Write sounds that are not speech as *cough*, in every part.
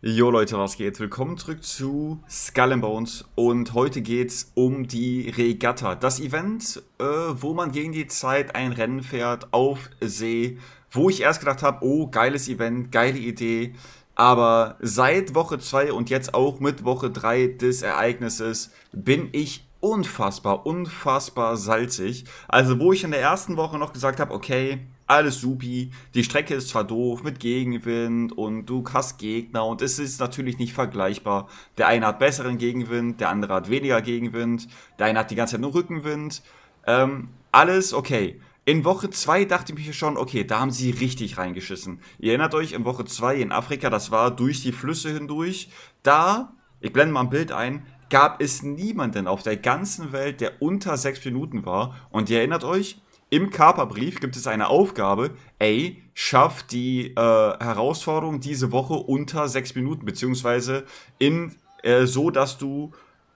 Jo Leute, was geht? Willkommen zurück zu Skull and Bones und heute geht's um die Regatta. Das Event, äh, wo man gegen die Zeit ein Rennen fährt auf See, wo ich erst gedacht habe, oh, geiles Event, geile Idee, aber seit Woche 2 und jetzt auch mit Woche 3 des Ereignisses bin ich unfassbar, unfassbar salzig. Also, wo ich in der ersten Woche noch gesagt habe, okay, alles supi, die Strecke ist zwar doof mit Gegenwind und du hast Gegner und es ist natürlich nicht vergleichbar. Der eine hat besseren Gegenwind, der andere hat weniger Gegenwind, der eine hat die ganze Zeit nur Rückenwind. Ähm, alles okay. In Woche 2 dachte ich mir schon, okay, da haben sie richtig reingeschissen. Ihr erinnert euch, in Woche 2 in Afrika, das war durch die Flüsse hindurch. Da, ich blende mal ein Bild ein, gab es niemanden auf der ganzen Welt, der unter sechs Minuten war. Und ihr erinnert euch, im Kaperbrief gibt es eine Aufgabe, ey, schaff die äh, Herausforderung diese Woche unter sechs Minuten, beziehungsweise in äh, so, dass du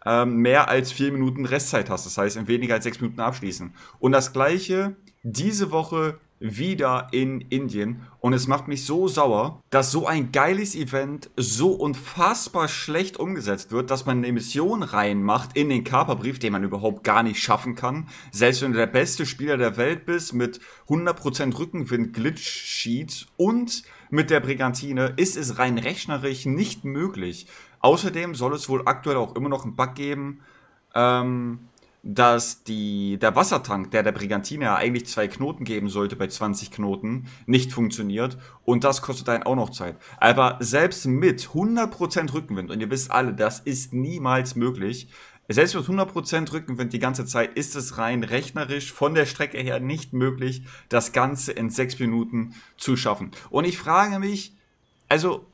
äh, mehr als vier Minuten Restzeit hast. Das heißt, in weniger als sechs Minuten abschließen. Und das gleiche diese Woche wieder in Indien. Und es macht mich so sauer, dass so ein geiles Event so unfassbar schlecht umgesetzt wird, dass man eine Mission reinmacht in den Kaperbrief, den man überhaupt gar nicht schaffen kann. Selbst wenn du der beste Spieler der Welt bist, mit 100% Rückenwind, Glitch-Sheet und mit der Brigantine, ist es rein rechnerisch nicht möglich. Außerdem soll es wohl aktuell auch immer noch einen Bug geben, ähm, dass die, der Wassertank, der der Brigantine ja eigentlich zwei Knoten geben sollte bei 20 Knoten, nicht funktioniert. Und das kostet einen auch noch Zeit. Aber selbst mit 100% Rückenwind, und ihr wisst alle, das ist niemals möglich, selbst mit 100% Rückenwind die ganze Zeit ist es rein rechnerisch von der Strecke her nicht möglich, das Ganze in sechs Minuten zu schaffen. Und ich frage mich, also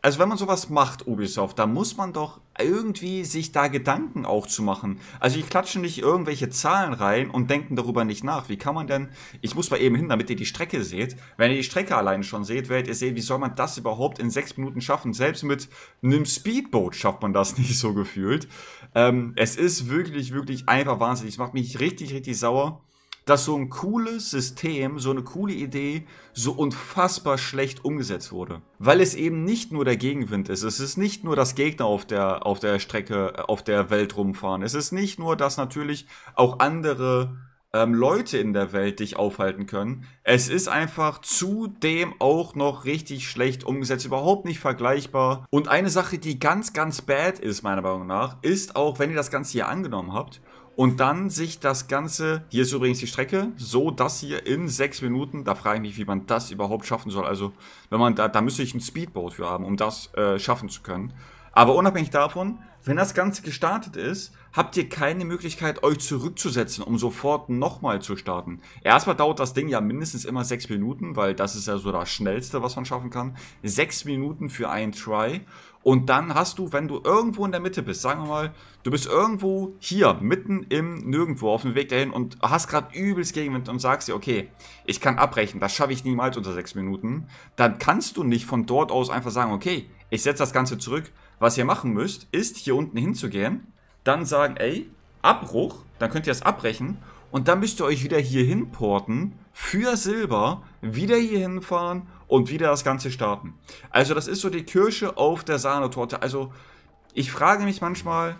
also wenn man sowas macht, Ubisoft, da muss man doch irgendwie sich da Gedanken auch zu machen. Also die klatschen nicht irgendwelche Zahlen rein und denken darüber nicht nach. Wie kann man denn, ich muss mal eben hin, damit ihr die Strecke seht. Wenn ihr die Strecke allein schon seht, werdet ihr sehen, wie soll man das überhaupt in sechs Minuten schaffen? Selbst mit einem Speedboat schafft man das *laughs* nicht so gefühlt. Ähm, es ist wirklich, wirklich einfach wahnsinnig. Es macht mich richtig, richtig sauer dass so ein cooles System, so eine coole Idee so unfassbar schlecht umgesetzt wurde. Weil es eben nicht nur der Gegenwind ist. Es ist nicht nur, dass Gegner auf der, auf der Strecke, äh, auf der Welt rumfahren. Es ist nicht nur, dass natürlich auch andere ähm, Leute in der Welt dich aufhalten können. Es ist einfach zudem auch noch richtig schlecht umgesetzt, überhaupt nicht vergleichbar. Und eine Sache, die ganz, ganz bad ist, meiner Meinung nach, ist auch, wenn ihr das Ganze hier angenommen habt, und dann sich das Ganze, hier ist übrigens die Strecke, so dass hier in sechs Minuten, da frage ich mich, wie man das überhaupt schaffen soll. Also, wenn man da, da müsste ich ein Speedboat für haben, um das äh, schaffen zu können. Aber unabhängig davon, wenn das Ganze gestartet ist, habt ihr keine Möglichkeit, euch zurückzusetzen, um sofort nochmal zu starten. Erstmal dauert das Ding ja mindestens immer sechs Minuten, weil das ist ja so das Schnellste, was man schaffen kann. Sechs Minuten für einen Try. Und dann hast du, wenn du irgendwo in der Mitte bist, sagen wir mal, du bist irgendwo hier, mitten im Nirgendwo, auf dem Weg dahin und hast gerade übelst Gegenwind und sagst dir, okay, ich kann abbrechen, das schaffe ich niemals unter sechs Minuten, dann kannst du nicht von dort aus einfach sagen, okay, ich setze das Ganze zurück, was ihr machen müsst, ist hier unten hinzugehen, dann sagen, ey, Abbruch, dann könnt ihr es abbrechen und dann müsst ihr euch wieder hier hinporten für Silber, wieder hier hinfahren und wieder das Ganze starten. Also das ist so die Kirsche auf der Sahnetorte. Also ich frage mich manchmal,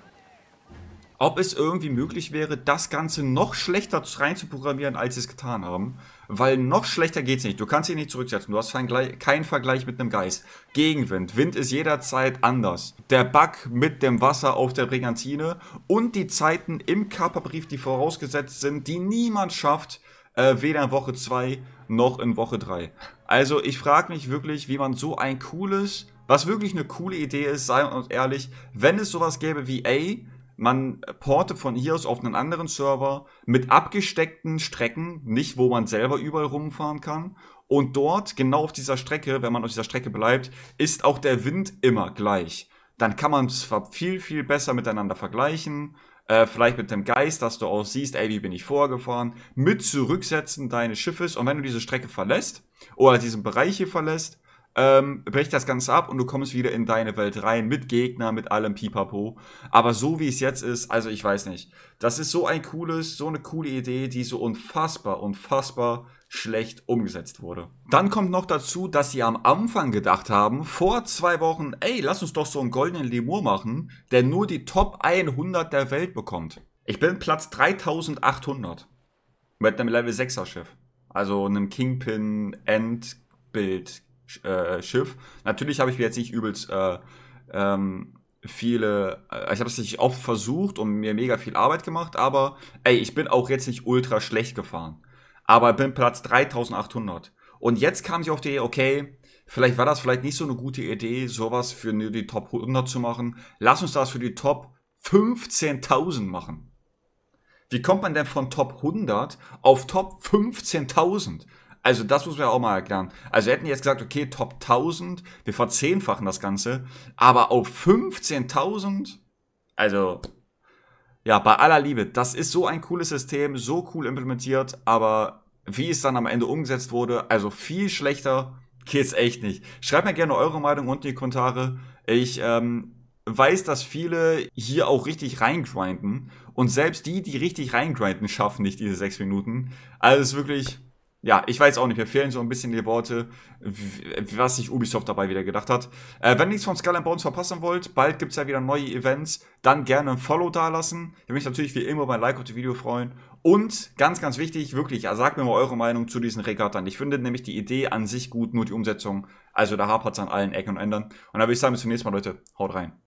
ob es irgendwie möglich wäre, das Ganze noch schlechter reinzuprogrammieren, als sie es getan haben. Weil noch schlechter geht's nicht. Du kannst ihn nicht zurücksetzen. Du hast keinen Vergleich mit einem Geist. Gegenwind. Wind ist jederzeit anders. Der Bug mit dem Wasser auf der Brigantine und die Zeiten im Körperbrief, die vorausgesetzt sind, die niemand schafft, äh, weder in Woche 2 noch in Woche 3. Also ich frage mich wirklich, wie man so ein cooles, was wirklich eine coole Idee ist, sei uns ehrlich, wenn es sowas gäbe wie, A, man porte von hier aus auf einen anderen Server mit abgesteckten Strecken, nicht wo man selber überall rumfahren kann. Und dort, genau auf dieser Strecke, wenn man auf dieser Strecke bleibt, ist auch der Wind immer gleich. Dann kann man es viel, viel besser miteinander vergleichen. Äh, vielleicht mit dem Geist, dass du auch siehst, ey, wie bin ich vorgefahren, mit Zurücksetzen deines Schiffes. Und wenn du diese Strecke verlässt oder diesen Bereich hier verlässt, ähm, bricht das Ganze ab und du kommst wieder in deine Welt rein mit Gegner, mit allem Pipapo. Aber so wie es jetzt ist, also ich weiß nicht. Das ist so ein cooles, so eine coole Idee, die so unfassbar, unfassbar schlecht umgesetzt wurde. Dann kommt noch dazu, dass sie am Anfang gedacht haben, vor zwei Wochen, ey, lass uns doch so einen goldenen Lemur machen, der nur die Top 100 der Welt bekommt. Ich bin Platz 3800 mit einem Level 6er Schiff. Also einem Kingpin Endbild äh, Schiff. Natürlich habe ich mir jetzt nicht übelst äh, ähm, viele, äh, ich habe es nicht oft versucht und mir mega viel Arbeit gemacht, aber ey, ich bin auch jetzt nicht ultra schlecht gefahren. Aber bin Platz 3800. Und jetzt kam ich auf die Idee, okay, vielleicht war das vielleicht nicht so eine gute Idee, sowas für die Top 100 zu machen. Lass uns das für die Top 15.000 machen. Wie kommt man denn von Top 100 auf Top 15.000? Also das muss man ja auch mal erklären. Also wir hätten jetzt gesagt, okay, Top 1000, wir verzehnfachen das Ganze, aber auf 15.000, also ja, bei aller Liebe, das ist so ein cooles System, so cool implementiert, aber wie es dann am Ende umgesetzt wurde, also viel schlechter geht's echt nicht. Schreibt mir gerne eure Meinung unten in die Kommentare. Ich ähm, weiß, dass viele hier auch richtig reingrinden und selbst die, die richtig reingrinden, schaffen nicht diese sechs Minuten. Also es ist wirklich ja, ich weiß auch nicht, mir fehlen so ein bisschen die Worte, was sich Ubisoft dabei wieder gedacht hat. Äh, wenn ihr nichts von Skull and Bones verpassen wollt, bald gibt's ja wieder neue Events, dann gerne ein Follow dalassen. Ich würde mich natürlich wie immer über ein Like auf das Video freuen. Und ganz, ganz wichtig, wirklich, sagt mir mal eure Meinung zu diesen Regattern. Ich finde nämlich die Idee an sich gut, nur die Umsetzung. Also da hapert's an allen Ecken und Ändern. Und dann würde ich sagen, bis zum nächsten Mal, Leute. Haut rein.